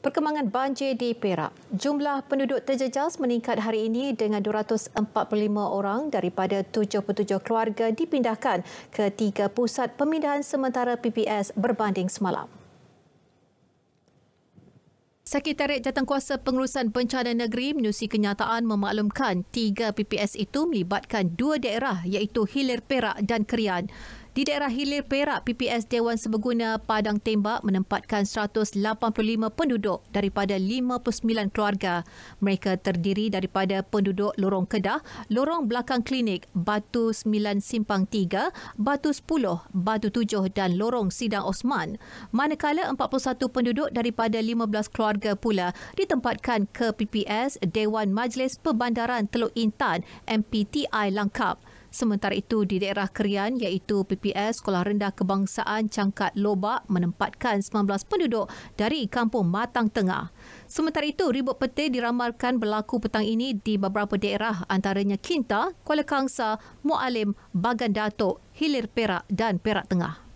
Perkembangan banjir di Perak. Jumlah penduduk terjejas meningkat hari ini dengan 245 orang daripada 77 keluarga dipindahkan ke tiga pusat pemindahan sementara PPS berbanding semalam. Sekretariat Jawatankuasa Pengurusan Bencana Negeri menyusui kenyataan memaklumkan tiga PPS itu melibatkan dua daerah iaitu Hilir Perak dan Kerian. Di daerah Hilir Perak, PPS Dewan Sebeguna Padang Tembak menempatkan 185 penduduk daripada 59 keluarga. Mereka terdiri daripada penduduk Lorong Kedah, Lorong Belakang Klinik, Batu 9 Simpang 3, Batu 10, Batu 7 dan Lorong Sidang Osman. Manakala 41 penduduk daripada 15 keluarga pula ditempatkan ke PPS Dewan Majlis Perbandaran Teluk Intan, MPTI Langkap. Sementara itu, di daerah Kerian iaitu PPS Sekolah Rendah Kebangsaan Cangkat Lobak menempatkan 19 penduduk dari Kampung Matang Tengah. Sementara itu, ribut peti diramalkan berlaku petang ini di beberapa daerah antaranya Kinta, Kuala Kangsa, Mualim, Bagan Datuk, Hilir Perak dan Perak Tengah.